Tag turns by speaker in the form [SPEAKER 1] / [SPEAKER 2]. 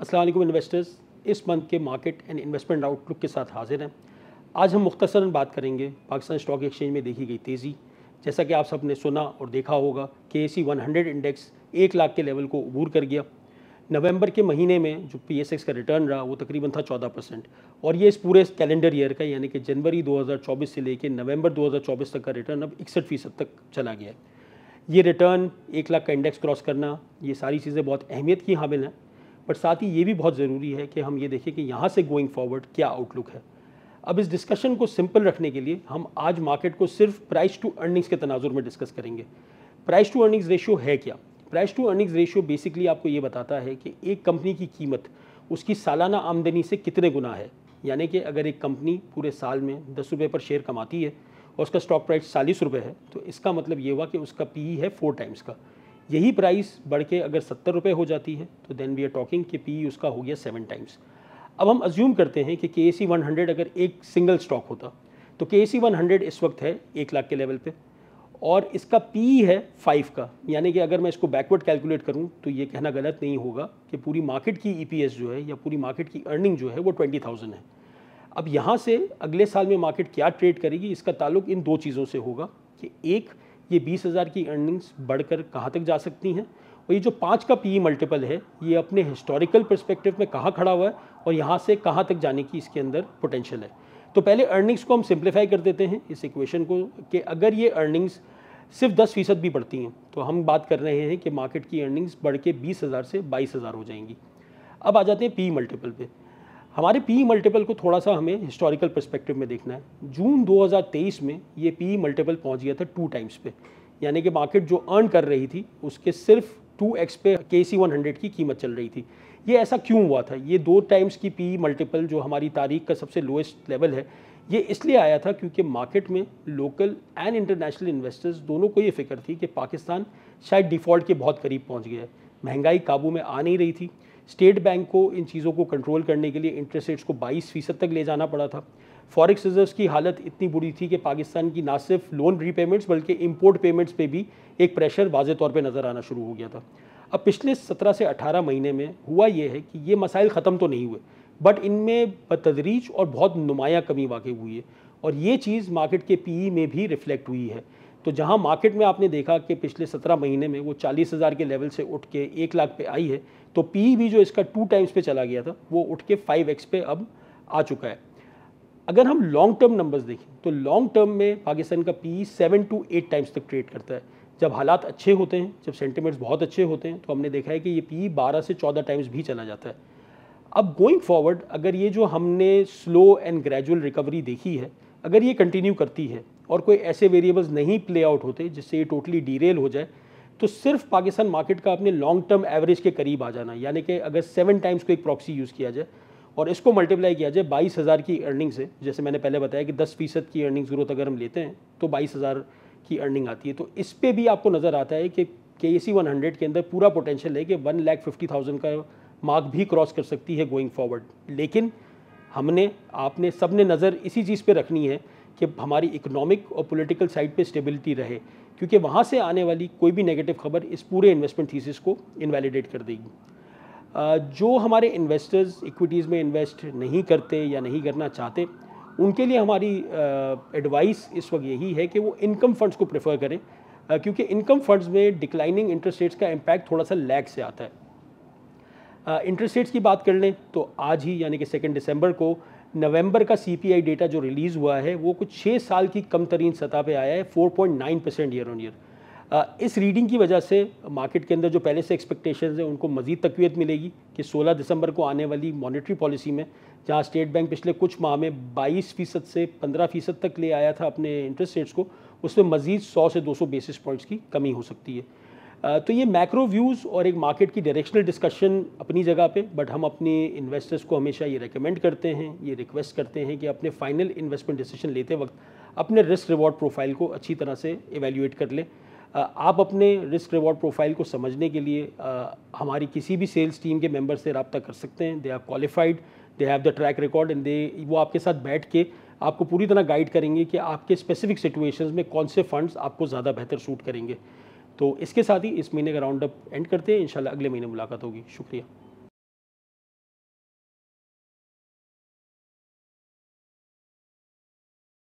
[SPEAKER 1] असल इन्वेस्टर्स इस मंथ के मार्केट एंड इन्वेस्टमेंट आउटलुक के साथ हाजिर हैं आज हम मुख्तसर बात करेंगे पाकिस्तान स्टॉक एक्सचेंज में देखी गई तेज़ी जैसा कि आप सब ने सुना और देखा होगा कि A C one hundred index एक लाख के लेवल को अबूर कर गया नवंबर के महीने में जो पी एस एक्स का रिटर्न रहा वो तकरीबन था चौदह परसेंट और ये इस पूरे कैलेंडर ईयर का यानी कि जनवरी दो हज़ार चौबीस से लेकर नवंबर दो हज़ार चौबीस तक का रिटर्न अब इकसठ फ़ीसद तक चला गया है ये रिटर्न एक लाख का इंडेक्स क्रॉस करना ये सारी चीज़ें बहुत अहमियत की हामिल हैं बट साथ ही ये भी बहुत ज़रूरी है कि हम ये देखें कि यहाँ से गोइंग फॉरवर्ड क्या आउटलुक है अब इस डिस्कशन को सिंपल रखने के लिए हम आज मार्केट को सिर्फ प्राइस टू अर्निंग्स के तनाजुर में डिस्कस करेंगे प्राइस टू अर्निंग्स रेशियो है क्या price to earnings ratio basically आपको ये बताता है कि एक कंपनी की कीमत उसकी सालाना आमदनी से कितने गुना है यानी कि अगर एक कंपनी पूरे साल में दस रुपये पर शेयर कमाती है और उसका स्टॉक प्राइस चालीस रुपये है तो इसका मतलब ये हुआ कि उसका पी e है फोर टाइम्स का यही प्राइस बढ़ के अगर सत्तर रुपये हो जाती है तो देन वी आर टॉकिंग कि पी e उसका हो गया सेवन टाइम्स अब हम अज्यूम करते हैं कि के ए सी वन हंड्रेड अगर एक सिंगल स्टॉक होता तो के ए सी वन हंड्रेड इस वक्त है एक लाख के लेवल पे और इसका पी e है फाइव का यानी कि अगर मैं इसको बैकवर्ड कैलकुलेट करूं तो ये कहना गलत नहीं होगा कि पूरी मार्केट की ई e जो है या पूरी मार्केट की अर्निंग जो है वो ट्वेंटी थाउजेंड है अब यहाँ से अगले साल में मार्केट क्या ट्रेड करेगी इसका ताल्लुक इन दो चीज़ों से होगा कि एक ये बीस हज़ार की अर्निंग्स बढ़कर कहाँ तक जा सकती हैं और ये जो पाँच का पी मल्टीपल e है ये अपने हिस्टोरिकल परस्पेक्टिव में कहाँ खड़ा हुआ है और यहाँ से कहाँ तक जाने की इसके अंदर पोटेंशियल है तो पहले अर्निंग्स को हम सिंप्लीफाई कर देते हैं इस इक्वेशन को कि अगर ये अर्निंग्स सिर्फ दस फीसद भी बढ़ती हैं तो हम बात कर रहे हैं कि मार्केट की अर्निंग्स बढ़ के बीस हज़ार से बाईस हज़ार हो जाएंगी अब आ जाते हैं पी मल्टीपल e पे हमारे पी मल्टीपल e को थोड़ा सा हमें हिस्टोरिकल परस्पेक्टिव में देखना है जून 2023 में ये पी मल्टीपल e पहुंच गया था टू टाइम्स पे यानी कि मार्केट जो अर्न कर रही थी उसके सिर्फ टू एक्स पे के सी वन हंड्रेड की कीमत चल रही थी ये ऐसा क्यों हुआ था ये दो टाइम्स की पी मल्टीपल e जो हमारी तारीख का सबसे लोएस्ट लेवल है ये इसलिए आया था क्योंकि मार्केट में लोकल एंड इंटरनेशनल इन्वेस्टर्स दोनों को ये फिक्र थी कि पाकिस्तान शायद डिफ़ॉल्ट के बहुत करीब पहुँच गया है महंगाई काबू में आ नहीं रही थी स्टेट बैंक को इन चीज़ों को कंट्रोल करने के लिए इंटरेस्ट रेट्स को 22 फीसद तक ले जाना पड़ा था फॉरेक्स रिजर्व की हालत इतनी बुरी थी कि पाकिस्तान की ना सिर्फ लोन रीपेमेंट्स बल्कि इम्पोर्ट पेमेंट्स पे भी एक प्रेशर वाजे तौर पर नज़र आना शुरू हो गया था अब पिछले सत्रह से अठारह महीने में हुआ यह है कि ये मसाइल ख़त्म तो नहीं हुए बट इनमें बतदरीज और बहुत नुमाया कमी वाकई हुई है और ये चीज़ मार्केट के पी e में भी रिफ्लेक्ट हुई है तो जहां मार्केट में आपने देखा कि पिछले सत्रह महीने में वो चालीस हज़ार के लेवल से उठ के एक लाख पे आई है तो पी भी e जो इसका टू टाइम्स पे चला गया था वो उठ के फाइव एक्स पे अब आ चुका है अगर हम लॉन्ग टर्म नंबर्स देखें तो लॉन्ग टर्म में पाकिस्तान का P seven two eight times तक ट्रेड करता है जब हालात अच्छे होते हैं जब सेंटिमेंट्स बहुत अच्छे होते हैं तो हमने देखा है कि ये पी e बारह से चौदह टाइम्स भी चला जाता है अब गोइंग फॉरवर्ड अगर ये जो हमने स्लो एंड ग्रेजुअल रिकवरी देखी है अगर ये कंटिन्यू करती है और कोई ऐसे वेरिएबल्स नहीं प्ले आउट होते जिससे ये टोटली डीरेल हो जाए तो सिर्फ पाकिस्तान मार्केट का अपने लॉन्ग टर्म एवरेज के करीब आ जाना यानी कि अगर सेवन टाइम्स को एक प्रॉक्सी यूज़ किया जाए और इसको मल्टीप्लाई किया जाए बाईस हज़ार की अर्निंग से जैसे मैंने पहले बताया कि दस फीसद की अर्निंग ग्रोथ अगर हम लेते हैं तो बाईस हज़ार की अर्निंग आती है तो इस पर भी आपको नज़र आता है कि के ए सी वन हंड्रेड के अंदर पूरा पोटेंशियल है कि वन लैख फिफ्टी थाउजेंड का मार्क भी क्रॉस कर सकती है गोइंग फॉरवर्ड लेकिन हमने आपने सब ने नज़र इसी चीज़ पर रखनी है कि हमारी इकोनॉमिक और पॉलिटिकल साइड पे स्टेबिलिटी रहे क्योंकि वहाँ से आने वाली कोई भी नेगेटिव खबर इस पूरे इन्वेस्टमेंट थीसिस को इनवैलिडेट कर देगी जो हमारे इन्वेस्टर्स इक्विटीज़ में इन्वेस्ट नहीं करते या नहीं करना चाहते उनके लिए हमारी एडवाइस इस वक्त यही है कि वो इनकम फंड्स को प्रेफर करें क्योंकि इनकम फंड्स में डिक्लाइनिंग इंटरेस्ट रेट्स का इम्पैक्ट थोड़ा सा लैग से आता है इंटरेस्ट रेट्स की बात कर लें तो आज ही यानी कि सेकेंड दिसंबर को नवंबर का सीपीआई डेटा जो रिलीज़ हुआ है वो कुछ छः साल की कम तरीन सतह पर आया है 4.9 परसेंट ईयर ऑन ईयर इस रीडिंग की वजह से मार्केट के अंदर जो पहले से एक्सपेक्टेशन है उनको मजीद तकवीत मिलेगी कि 16 दिसंबर को आने वाली मॉनेटरी पॉलिसी में जहां स्टेट बैंक पिछले कुछ माह में 22 फ़ीसद से 15 फ़ीसद तक ले आया था अपने इंटरेस्ट रेट्स को उसमें मजीद 100 से 200 बेसिस पॉइंट्स की कमी हो सकती है तो ये मैक्रो व्यूज़ और एक मार्केट की डायरेक्शनल डिस्कशन अपनी जगह पे बट हम अपने इन्वेस्टर्स को हमेशा ये रेकमेंड करते हैं ये रिक्वेस्ट करते हैं कि अपने फाइनल इन्वेस्टमेंट डिसीजन लेते वक्त अपने रिस्क रिवॉर्ड प्रोफाइल को अच्छी तरह से एवेल्यूएट कर लें आप अपने रिस्क रिवॉर्ड प्रोफाइल को समझने के लिए आ, हमारी किसी भी सेल्स टीम के मेम्बर से रबता कर सकते हैं they are qualified they have the track record and they वो आपके साथ बैठ के आपको पूरी तरह गाइड करेंगे कि आपके स्पेसिफिक सिचुएशंस में कौन से फंड्स आपको ज़्यादा बेहतर सूट करेंगे तो इसके साथ ही इस महीने का राउंड अप एंड करते हैं इंशाल्लाह अगले महीने मुलाकात होगी शुक्रिया